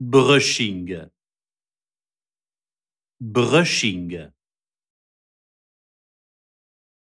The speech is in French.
brushing brushing